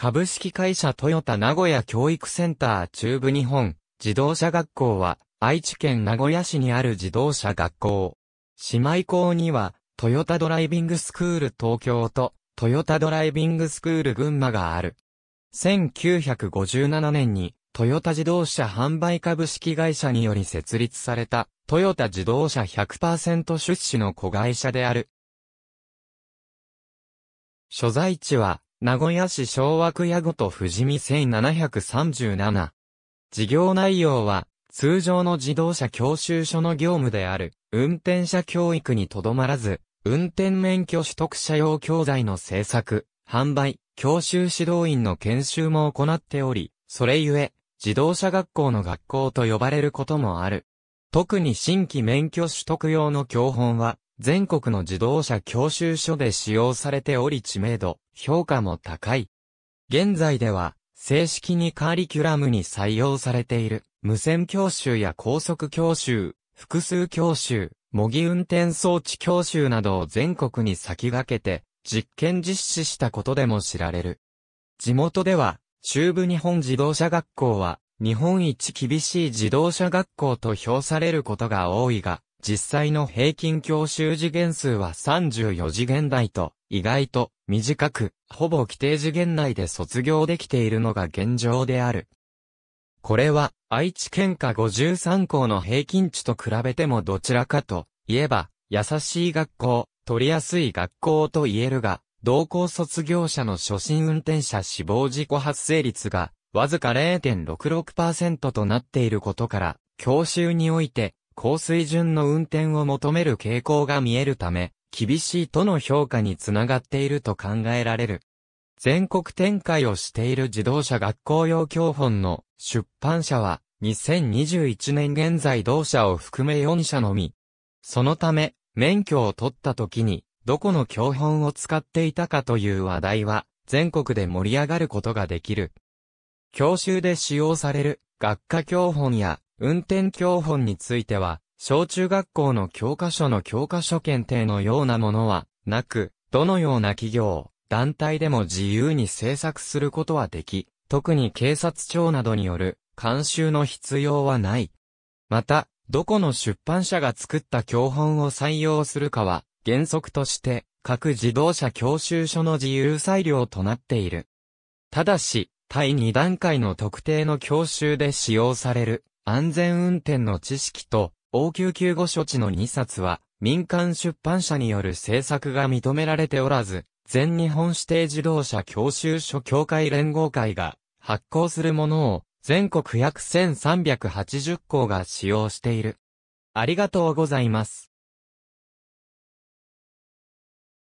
株式会社トヨタ名古屋教育センター中部日本自動車学校は愛知県名古屋市にある自動車学校。姉妹校にはトヨタドライビングスクール東京とトヨタドライビングスクール群馬がある。1957年にトヨタ自動車販売株式会社により設立されたトヨタ自動車100%出資の子会社である。所在地は名古屋市昭和区屋ごと富士見1737。事業内容は、通常の自動車教習所の業務である、運転者教育にとどまらず、運転免許取得者用教材の制作、販売、教習指導員の研修も行っており、それゆえ、自動車学校の学校と呼ばれることもある。特に新規免許取得用の教本は、全国の自動車教習所で使用されており知名度、評価も高い。現在では、正式にカーリキュラムに採用されている、無線教習や高速教習、複数教習、模擬運転装置教習などを全国に先駆けて、実験実施したことでも知られる。地元では、中部日本自動車学校は、日本一厳しい自動車学校と評されることが多いが、実際の平均教習次元数は34次元台と、意外と短く、ほぼ規定次元内で卒業できているのが現状である。これは、愛知県下53校の平均値と比べてもどちらかと、いえば、優しい学校、取りやすい学校と言えるが、同校卒業者の初心運転者死亡事故発生率が、わずか0.66%となっていることから、教習において、高水準の運転を求める傾向が見えるため、厳しいとの評価につながっていると考えられる。全国展開をしている自動車学校用教本の出版社は2021年現在同社を含め4社のみ。そのため、免許を取った時にどこの教本を使っていたかという話題は全国で盛り上がることができる。教習で使用される学科教本や運転教本については、小中学校の教科書の教科書検定のようなものは、なく、どのような企業、団体でも自由に制作することはでき、特に警察庁などによる監修の必要はない。また、どこの出版社が作った教本を採用するかは、原則として、各自動車教習所の自由裁量となっている。ただし、第2段階の特定の教習で使用される安全運転の知識と、応急救護処置の2冊は、民間出版社による制作が認められておらず、全日本指定自動車教習所協会連合会が発行するものを全国約1380校が使用している。ありがとうございます。